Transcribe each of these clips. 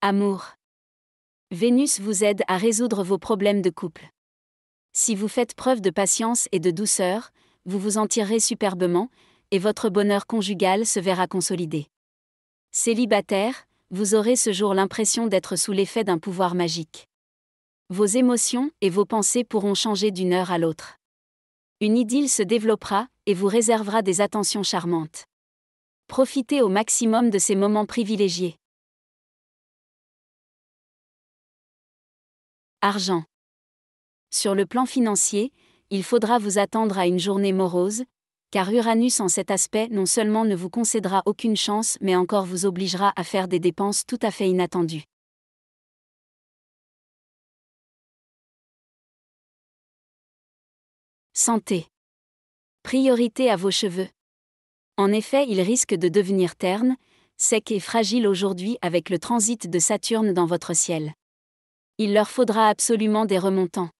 Amour. Vénus vous aide à résoudre vos problèmes de couple. Si vous faites preuve de patience et de douceur, vous vous en tirerez superbement, et votre bonheur conjugal se verra consolidé. Célibataire, vous aurez ce jour l'impression d'être sous l'effet d'un pouvoir magique. Vos émotions et vos pensées pourront changer d'une heure à l'autre. Une idylle se développera et vous réservera des attentions charmantes. Profitez au maximum de ces moments privilégiés. Argent. Sur le plan financier, il faudra vous attendre à une journée morose, car Uranus en cet aspect non seulement ne vous concédera aucune chance mais encore vous obligera à faire des dépenses tout à fait inattendues. Santé. Priorité à vos cheveux. En effet, ils risquent de devenir ternes, secs et fragiles aujourd'hui avec le transit de Saturne dans votre ciel il leur faudra absolument des remontants.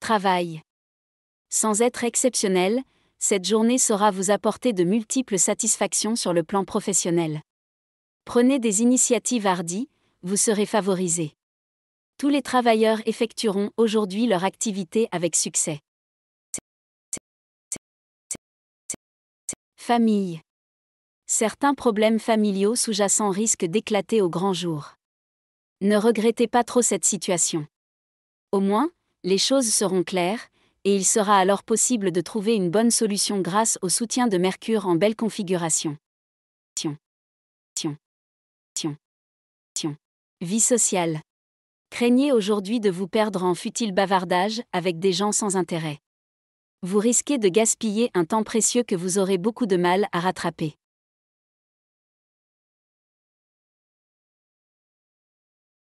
Travail. Sans être exceptionnel, cette journée saura vous apporter de multiples satisfactions sur le plan professionnel. Prenez des initiatives hardies, vous serez favorisé. Tous les travailleurs effectueront aujourd'hui leur activité avec succès. Famille. Certains problèmes familiaux sous-jacents risquent d'éclater au grand jour. Ne regrettez pas trop cette situation. Au moins, les choses seront claires, et il sera alors possible de trouver une bonne solution grâce au soutien de Mercure en belle configuration. Tion. Tion. Tion. Tion. Vie sociale. Craignez aujourd'hui de vous perdre en futile bavardage avec des gens sans intérêt. Vous risquez de gaspiller un temps précieux que vous aurez beaucoup de mal à rattraper.